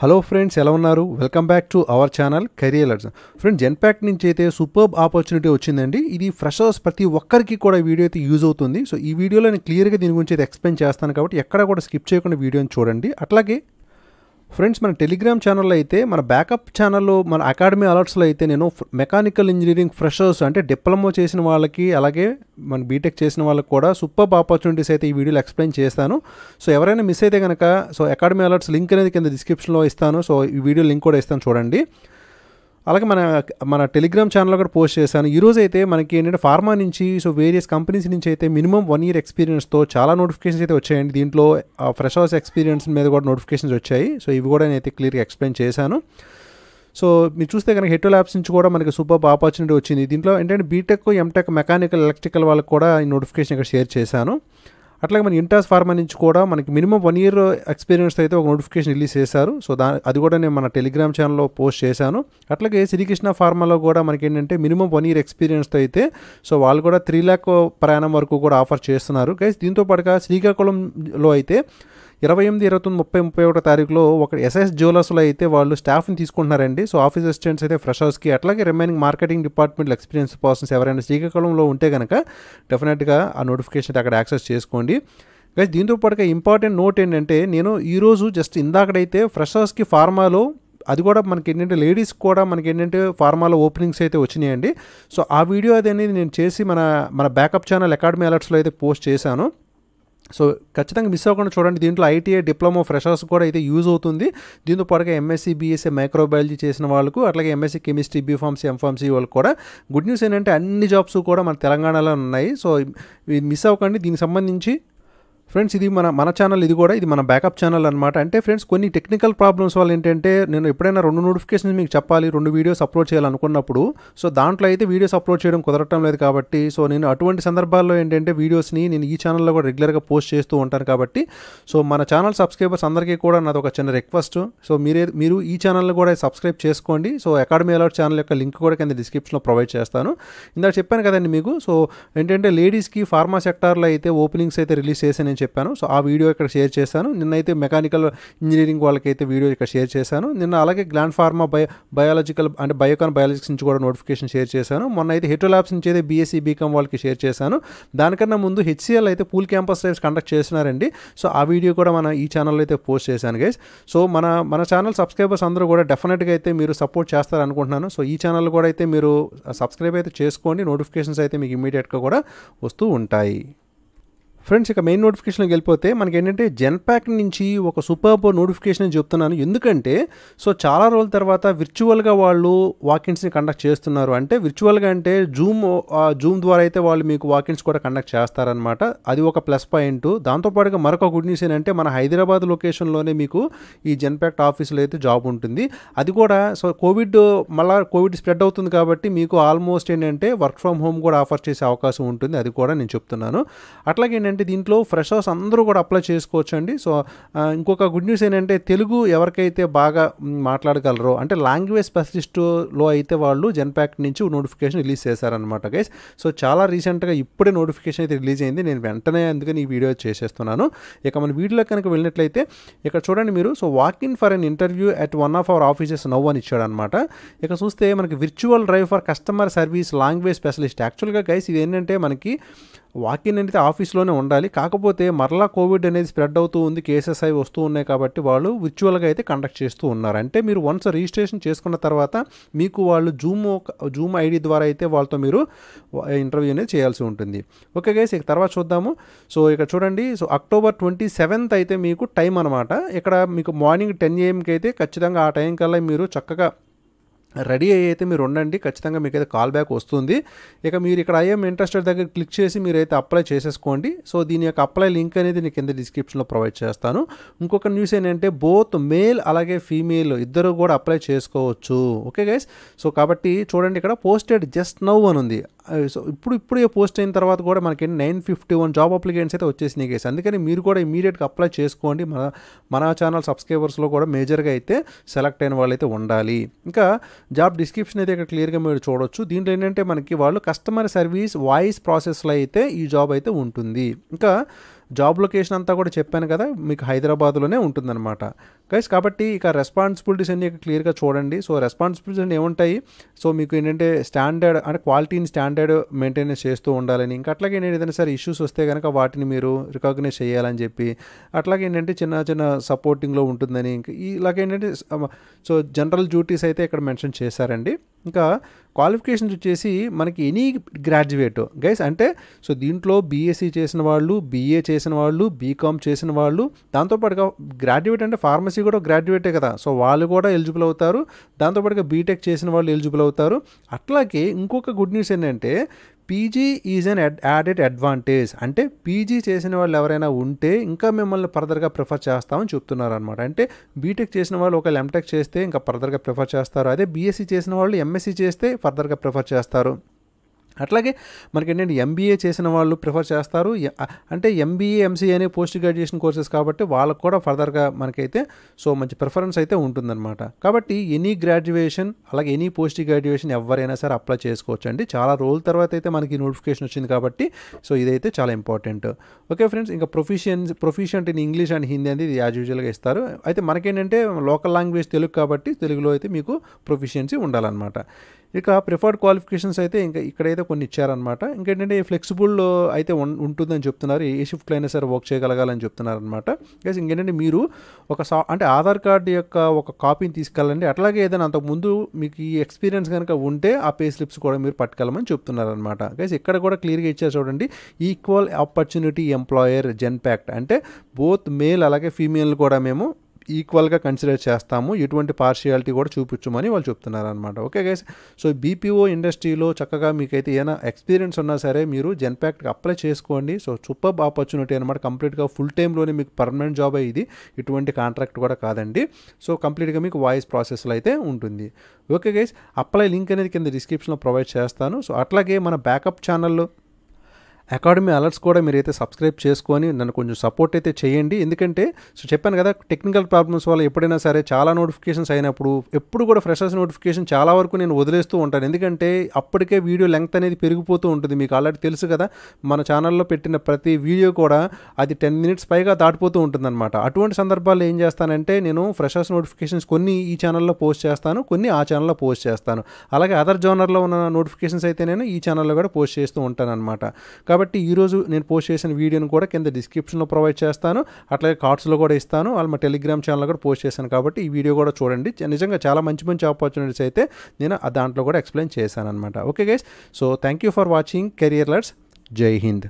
hello friends ఎలా ఉన్నారు welcome back to our channel career let's friends Genpact నుంచి అయితే సూపర్బ్ ఆపర్చునిటీ వచ్చిందండి ఇది ఫ్రెషర్స్ ప్రతి ఒక్కరికి కూడా వీడియో అయితే యూజ్ అవుతుంది సో ఈ వీడియోలో నేను క్లియర్గా దీని గురించి అయితే ఎక్స్ప్లెయిన్ చేస్తాను కాబట్టి ఎక్కడ కూడా స్కిప్ చేయకుండా వీడియోని చూడండి అట్లాగే ఫ్రెండ్స్ మన టెలిగ్రామ్ ఛానల్లో అయితే మన బ్యాకప్ ఛానల్లో మన అకాడమీ అలర్ట్స్లో అయితే నేను మెకానికల్ ఇంజనీరింగ్ ఫ్రెషర్స్ అంటే డిప్లొమా చేసిన వాళ్ళకి అలాగే మన బీటెక్ చేసిన వాళ్ళకి కూడా సూపర్ ఆపర్చునిటీస్ అయితే ఈ వీడియోలో ఎక్స్ప్లెయిన్ చేస్తాను సో ఎవరైనా మిస్ అయితే కనుక సో అకాడమీ అలర్ట్స్ లింక్ అనేది కింద డిస్క్రిప్షన్లో ఇస్తాను సో ఈ వీడియో లింక్ కూడా ఇస్తాను చూడండి అలాగే మన మన టెలిగ్రామ్ ఛానల్లో కూడా పోస్ట్ చేశాను ఈరోజు అయితే మనకి ఏంటంటే ఫార్మా నుంచి సో వేరియస్ కంపెనీస్ నుంచి అయితే మినిమం వన్ ఇయర్ ఎక్స్పీరియన్స్తో చాలా నోటిఫికేషన్స్ అయితే వచ్చాయండి దీంట్లో హౌస్ ఎక్స్పీరియన్స్ మీద కూడా నోటిఫికేషన్స్ వచ్చాయి సో ఇవి కూడా నేనైతే క్లియర్గా ఎక్స్ప్లెయిన్ చేశాను సో మీరు చూస్తే కనుక హెటో ల్యాబ్స్ నుంచి కూడా మనకి సూపర్ ఆపర్చునిటీ వచ్చింది దీంట్లో ఏంటంటే బీటెక్ ఎంటెక్ మెకానికల్ ఎలక్ట్రికల్ వాళ్ళకి కూడా ఈ నోటిఫికేషన్ ఇక్కడ షేర్ చేశాను అట్లాగే మన ఇంటర్స్ ఫార్మా నుంచి కూడా మనకి మినిమం వన్ ఇయర్ ఎక్స్పీరియన్స్ అయితే ఒక నోటిఫికేషన్ రిలీజ్ చేశారు సో దా అది కూడా నేను మన టెలిగ్రామ్ ఛానల్లో పోస్ట్ చేశాను అట్లాగే శ్రీకృష్ణ ఫార్మాలో కూడా మనకి ఏంటంటే మినిమం వన్ ఇయర్ ఎక్స్పీరియన్స్తో అయితే సో వాళ్ళు కూడా త్రీ ల్యాక్ ప్రయాణం వరకు కూడా ఆఫర్ చేస్తున్నారు గైస్ దీంతో పాటుగా శ్రీకాకుళంలో అయితే ఇరవై ఎనిమిది ఇరవై తొమ్మిది ముప్పై ముప్పై ఒకటో తారీఖులో ఒక ఎస్ఎస్ జ్యువెలర్స్లో అయితే వాళ్ళు స్టాఫ్ని తీసుకుంటున్నారండి సో ఆఫీస్ అసిస్టెంట్స్ అయితే ఫ్రెషర్స్కి అట్లాగే remaining marketing department experience persons ఎవరైనా శ్రీకాకుళంలో ఉంటే కనుక డెఫినెట్గా ఆ నోటిఫికేషన్ అక్కడ యాక్సెస్ చేసుకోండి కానీ దీంతో పాటుగా ఇంపార్టెంట్ నోట్ ఏంటంటే నేను ఈరోజు జస్ట్ ఇందాకడైతే ఫ్రెషర్స్కి ఫార్మాలో అది కూడా మనకి ఏంటంటే లేడీస్ కూడా మనకి ఏంటంటే ఫార్మాలో ఓపెనింగ్స్ అయితే వచ్చినాయండి సో ఆ వీడియో అది అనేది నేను చేసి మన మన బ్యాకప్ ఛానల్ అకాడమీ అలర్ట్స్లో అయితే పోస్ట్ చేశాను సో ఖచ్చితంగా మిస్ అవ్వకుండా చూడండి దీంట్లో ఐటీఐ డిప్లొమా ఫ్రెషర్స్ కూడా అయితే యూజ్ అవుతుంది దీంతో పాటుగా ఎంఎస్సీ బీఎస్సీ మైక్రోబయాలజీ చేసిన వాళ్ళకు అట్లాగే ఎంఎస్సీ కెమిస్ట్రీ బీఫార్మ్స్ ఎంఫార్మ్సీ వాళ్ళకు కూడా గుడ్ న్యూస్ ఏంటంటే అన్ని జాబ్స్ కూడా మన తెలంగాణలో ఉన్నాయి సో మిస్ అవ్వకండి దీనికి సంబంధించి ఫ్రెండ్స్ ఇది మన మన ఛానల్ ఇది కూడా ఇది మన బ్యాకప్ ఛానల్ అనమాట అంటే ఫ్రెండ్స్ కొన్ని టెక్నికల్ ప్రాబ్లమ్స్ వల్ల ఏంటంటే నేను ఎప్పుడైనా రెండు నోటిఫికేషన్స్ మీకు చెప్పాలి రెండు వీడియోస్ అప్లోడ్ చేయాలనుకున్నప్పుడు సో దాంట్లో అయితే వీడియోస్ అప్లోడ్ చేయడం కుదరటం లేదు కాబట్టి సో నేను అటువంటి సందర్భాల్లో ఏంటంటే వీడియోస్ని నేను ఈ ఛానల్లో కూడా రెగ్యులర్గా పోస్ట్ చేస్తూ ఉంటాను కాబట్టి సో మన ఛానల్ సబ్స్క్రైబర్స్ అందరికీ కూడా నాది ఒక చిన్న రిక్వెస్ట్ సో మీరే మీరు ఈ ఛానల్ కూడా సబ్స్క్రైబ్ చేసుకోండి సో అకాడమీ అలర్ట్ ఛానల్ యొక్క లింక్ కూడా కింద డిస్క్రిప్షన్లో ప్రొవైడ్ చేస్తాను ఇందాక చెప్పాను కదండి మీకు సో ఏంటంటే లేడీస్కి ఫార్మా సెక్టార్లో అయితే ఓపెనింగ్స్ అయితే రిలీజ్ చేసే నేను చెప్పాను సో ఆ వీడియో ఇక్కడ షేర్ చేశాను నిన్నైతే మెకానికల్ ఇంజనీరింగ్ వాళ్ళకైతే వీడియో ఇక్కడ షేర్ చేశాను నిన్న అలాగే గ్లాండ్ ఫార్మా బయో బయాలజికల్ అంటే బయోకాన్ బయాలజిక్స్ నుంచి కూడా నోటిఫికేషన్ షేర్ చేశాను మొన్న అయితే హెటో ల్యాబ్స్ నుంచి అయితే బీఎస్సీ బీకామ్ వాళ్ళకి షేర్ చేశాను దానికన్నా ముందు హెచ్సిఎల్ అయితే పూల్ క్యాంపస్ లైఫ్ కండక్ట్ చేస్తున్నారండి సో ఆ వీడియో కూడా మన ఈ ఛానల్లో అయితే పోస్ట్ చేశాను గైస్ సో మన మన ఛానల్ సబ్స్క్రైబర్స్ అందరూ కూడా డెఫినెట్గా అయితే మీరు సపోర్ట్ చేస్తారనుకుంటున్నాను సో ఈ ఛానల్ కూడా అయితే మీరు సబ్స్క్రైబ్ అయితే చేసుకోండి నోటిఫికేషన్స్ అయితే మీకు ఇమీడియట్గా కూడా వస్తూ ఉంటాయి ఫ్రెండ్స్ ఇక మెయిన్ నోటిఫికేషన్లోకి వెళ్ళిపోతే మనకి ఏంటంటే జెన్పాక్ నుంచి ఒక సూపర్బ్ నోటిఫికేషన్ చెప్తున్నాను ఎందుకంటే సో చాలా రోజుల తర్వాత విర్చువల్గా వాళ్ళు వాకిన్స్ని కండక్ట్ చేస్తున్నారు అంటే విర్చువల్గా అంటే జూమ్ జూమ్ ద్వారా అయితే వాళ్ళు మీకు వాకిన్స్ కూడా కండక్ట్ చేస్తారనమాట అది ఒక ప్లస్ పాయింట్ దాంతోపాటుగా మరొక గుడ్ న్యూస్ ఏంటంటే మన హైదరాబాద్ లొకేషన్లోనే మీకు ఈ జెన్పాక్ట్ ఆఫీసులో అయితే జాబ్ ఉంటుంది అది కూడా సో కోవిడ్ మళ్ళీ కోవిడ్ స్ప్రెడ్ అవుతుంది కాబట్టి మీకు ఆల్మోస్ట్ ఏంటంటే వర్క్ ఫ్రమ్ హోమ్ కూడా ఆఫర్ చేసే అవకాశం ఉంటుంది అది కూడా నేను చెప్తున్నాను అట్లాగే అంటే దీంట్లో ఫ్రెషర్స్ అందరూ కూడా అప్లై చేసుకోవచ్చు అండి సో ఇంకొక గుడ్ న్యూస్ ఏంటంటే తెలుగు ఎవరికైతే బాగా మాట్లాడగలరో అంటే లాంగ్వేజ్ స్పెషలిస్టులో అయితే వాళ్ళు జెన్పాక్ నుంచి నోటిఫికేషన్ రిలీజ్ చేశారనమాట గైస్ సో చాలా రీసెంట్గా ఇప్పుడే నోటిఫికేషన్ అయితే రిలీజ్ అయింది నేను వెంటనే అందుకని ఈ వీడియో చేసేస్తున్నాను ఇక మన వీడియోలో కనుక వెళ్ళినట్లయితే ఇక్కడ చూడండి మీరు so walk in for an interview at one of our offices now అని ఇచ్చాడనమాట ఇక చూస్తే మనకి virtual drive for customer service language specialist యాక్చువల్గా గైస్ ఇది ఏంటంటే మనకి వాకిన్ అనేది ఆఫీస్లోనే ఉండాలి కాకపోతే మరలా కోవిడ్ అనేది స్ప్రెడ్ అవుతూ ఉంది కేసెస్ అవి వస్తూ ఉన్నాయి కాబట్టి వాళ్ళు విర్చువల్గా అయితే కండక్ట్ చేస్తూ ఉన్నారు అంటే మీరు వన్స్ రిజిస్ట్రేషన్ చేసుకున్న తర్వాత మీకు వాళ్ళు జూమ్ జూమ్ ఐడి ద్వారా అయితే వాళ్ళతో మీరు ఇంటర్వ్యూ అనేది చేయాల్సి ఉంటుంది ఓకే గైస్ ఇక తర్వాత చూద్దాము సో ఇక చూడండి సో అక్టోబర్ ట్వంటీ సెవెంత్ అయితే మీకు టైం అనమాట ఇక్కడ మీకు మార్నింగ్ టెన్ ఏఎంకి అయితే ఖచ్చితంగా ఆ టైం కల్లా మీరు చక్కగా రెడీ అయితే మీరు ఉండండి ఖచ్చితంగా మీకు అయితే కాల్ బ్యాక్ వస్తుంది ఇక మీరు ఇక్కడ ఐఎం ఇంట్రెస్టెడ్ దగ్గర క్లిక్ చేసి మీరు అయితే అప్లై చేసేసుకోండి సో దీని యొక్క అప్లై లింక్ అనేది నేను కింద డిస్క్రిప్షన్లో ప్రొవైడ్ చేస్తాను ఇంకొక న్యూస్ ఏంటంటే బోత్ మేల్ అలాగే ఫీమేల్ ఇద్దరు కూడా అప్లై చేసుకోవచ్చు ఓకే గైస్ సో కాబట్టి చూడండి ఇక్కడ పోస్టెడ్ జస్ట్ నౌ అని ఉంది సో ఇప్పుడు ఇప్పుడు పోస్ట్ అయిన తర్వాత కూడా మనకి nine fifty one job applications అయితే వచ్చేసినాయి కేసు అందుకని మీరు కూడా ఇమీడియట్గా అప్లై చేసుకోండి మన మన ఛానల్ సబ్స్క్రైబర్స్లో కూడా మేజర్గా అయితే సెలెక్ట్ అయిన వాళ్ళైతే ఉండాలి ఇంకా జాబ్ డిస్క్రిప్షన్ అయితే ఇక్కడ క్లియర్గా మీరు చూడొచ్చు దీంట్లో ఏంటంటే మనకి వాళ్ళు కస్టమర్ సర్వీస్ వాయిస్ ప్రాసెస్లో అయితే ఈ జాబ్ అయితే ఉంటుంది ఇంకా జాబ్ లొకేషన్ అంతా కూడా చెప్పాను కదా మీకు హైదరాబాద్లోనే ఉంటుందన్నమాట గైస్ కాబట్టి ఇక రెస్పాన్సిబిలిటీస్ అన్ని క్లియర్గా చూడండి సో రెస్పాన్సిబిలిటీస్ అన్నీ ఏముంటాయి సో మీకు ఏంటంటే స్టాండర్డ్ అంటే క్వాలిటీని స్టాండర్డ్ మెయింటైనెన్స్ చేస్తూ ఉండాలని ఇంకా అట్లాగే ఏంటంటే ఏదైనా సరే ఇష్యూస్ వస్తే కనుక వాటిని మీరు రికగ్నైజ్ చేయాలని చెప్పి అట్లాగే ఏంటంటే చిన్న చిన్న సపోర్టింగ్లో ఉంటుందని ఇంకా ఇలాగేంటంటే సో జనరల్ డ్యూటీస్ అయితే ఇక్కడ మెన్షన్ చేశారండి ఇంకా క్వాలిఫికేషన్స్ వచ్చేసి మనకి ఎనీ గ్రాడ్యుయేట్ గైస్ అంటే సో దీంట్లో బీఎస్సీ చేసిన వాళ్ళు బీఏ చేసిన వాళ్ళు బీకామ్ చేసిన వాళ్ళు దాంతోపాటుగా గ్రాడ్యుయేట్ అంటే ఫార్మసీ కూడా గ్రాడ్యుయేటే కదా సో వాళ్ళు కూడా ఎలిజిబుల్ అవుతారు దాంతోపాటుగా బీటెక్ చేసిన వాళ్ళు ఎలిజిబుల్ అవుతారు అట్లాగే ఇంకొక గుడ్ న్యూస్ ఏంటంటే PG is an added advantage అంటే పీజీ చేసిన వాళ్ళు ఎవరైనా ఉంటే ఇంకా మిమ్మల్ని ఫర్దర్గా ప్రిఫర్ చేస్తామని చెప్తున్నారు అనమాట అంటే బీటెక్ చేసిన వాళ్ళు ఒకవేళ ఎంటెక్ చేస్తే ఇంకా ఫర్దర్గా ప్రిఫర్ చేస్తారు అదే బీఎస్సీ చేసిన వాళ్ళు ఎంఎస్సీ చేస్తే ఫర్దర్గా ప్రిఫర్ చేస్తారు అట్లాగే మనకి ఏంటంటే ఎంబీఏ చేసిన వాళ్ళు ప్రిఫర్ చేస్తారు అంటే ఎంబీఏ ఎంసీఏ అనే పోస్ట్ గ్రాడ్యుయేషన్ కోర్సెస్ కాబట్టి వాళ్ళకు కూడా ఫర్దర్గా మనకైతే సో మంచి ప్రిఫరెన్స్ అయితే ఉంటుందన్నమాట కాబట్టి ఎనీ గ్రాడ్యుయేషన్ అలాగే ఎనీ పోస్ట్ గ్రాడ్యుయేషన్ ఎవరైనా సరే అప్లై చేసుకోవచ్చు అండి చాలా రోజుల తర్వాత అయితే మనకి నోటిఫికేషన్ వచ్చింది కాబట్టి సో ఇదైతే చాలా ఇంపార్టెంట్ ఓకే ఫ్రెండ్స్ ఇంకా proficient proficient in English and Hindi అనేది యాజ్ యూజువల్గా ఇస్తారు అయితే మనకేంటంటే లోకల్ లాంగ్వేజ్ తెలుగు కాబట్టి తెలుగులో అయితే మీకు ప్రొఫిషియన్సీ ఉండాలన్నమాట ఇక ప్రిఫర్డ్ క్వాలిఫికేషన్స్ అయితే ఇంకా ఇక్కడైతే కొన్ని ఇచ్చారనమాట ఇంకేంటంటే ఫ్లెక్సిబుల్ అయితే ఉంటుందని చెప్తున్నారు ఏ షిఫ్ట్లో అయినా సరే వర్క్ చేయగలగాలని చెప్తున్నారనమాట కేసు ఇంకేంటంటే మీరు ఒక సా అంటే ఆధార్ కార్డు యొక్క ఒక కాపీని తీసుకెళ్ళండి అట్లాగే ఏదైనా అంతకుముందు మీకు ఈ ఎక్స్పీరియన్స్ కనుక ఉంటే ఆ పే స్లిప్స్ కూడా మీరు పట్టుకెళ్ళమని చెప్తున్నారనమాట కేసు ఇక్కడ కూడా క్లియర్గా ఇచ్చారు చూడండి equal opportunity employer Genpact అంటే బోత్ మేల్ అలాగే ఫీమేల్ కూడా మేము ఈక్వల్గా కన్సిడర్ చేస్తాము ఎటువంటి పార్షియాలిటీ కూడా చూపించమని వాళ్ళు చెప్తున్నారు అనమాట ఓకే గైస్ సో బీపీఓ ఇండస్ట్రీలో చక్కగా మీకైతే ఏదైనా ఎక్స్పీరియన్స్ ఉన్నా సరే మీరు జెన్పాక్ట్కి అప్లై చేసుకోండి సో సూపర్ ఆపర్చునిటీ అనమాట కంప్లీట్గా ఫుల్ టైంలోనే మీకు పర్మనెంట్ జాబ్ ఇది ఇటువంటి కాంట్రాక్ట్ కూడా కాదండి సో కంప్లీట్గా మీకు వాయిస్ ప్రాసెస్లో అయితే ఉంటుంది ఓకే గైస్ అప్లై లింక్ అనేది కింద డిస్క్రిప్షన్లో ప్రొవైడ్ చేస్తాను సో అట్లాగే మన బ్యాకప్ ఛానల్లో అకాడమీ అలర్ట్స్ కూడా మీరు అయితే సబ్స్క్రైబ్ చేసుకొని నన్ను కొంచెం సపోర్ట్ అయితే చేయండి ఎందుకంటే సో చెప్పాను కదా టెక్నికల్ ప్రాబ్లమ్స్ వల్ల ఎప్పుడైనా సరే చాలా నోటిఫికేషన్స్ అయినప్పుడు ఎప్పుడు కూడా ఫ్రెషర్స్ నోటిఫికేషన్ చాలా వరకు నేను వదిలేస్తూ ఉంటాను ఎందుకంటే అప్పటికే వీడియో లెంగ్త్ అనేది పెరిగిపోతూ ఉంటుంది మీకు ఆల్రెడీ తెలుసు కదా మన ఛానల్లో పెట్టిన ప్రతి వీడియో కూడా అది టెన్ మినిట్స్ పైగా దాటిపోతూ ఉంటుందన్నమాట అటువంటి సందర్భాల్లో ఏం చేస్తానంటే నేను ఫ్రెషర్స్ నోటిఫికేషన్స్ కొన్ని ఈ ఛానల్లో పోస్ట్ చేస్తాను కొన్ని ఆ ఛానల్లో పోస్ట్ చేస్తాను అలాగే అదర్ జోనర్లో ఉన్న నోటిఫికేషన్స్ అయితే నేను ఈ ఛానల్లో కూడా పోస్ట్ చేస్తూ ఉంటాను అనమాట కాబట్టి ఈరోజు నేను పోస్ట్ చేసిన వీడియోని కూడా కింద డిస్క్రిప్షన్లో ప్రొవైడ్ చేస్తాను అట్లాగే కార్డ్స్లో కూడా ఇస్తాను వాళ్ళు మా టెలిగ్రామ్ ఛానల్ కూడా పోస్ట్ చేశాను కాబట్టి ఈ వీడియో కూడా చూడండి నిజంగా చాలా మంచి మంచి ఆపర్చునిటీస్ అయితే నేను దాంట్లో కూడా ఎక్స్ప్లెయిన్ చేశాను అనమాట okay guys so thank you for watching career let's Jai Hind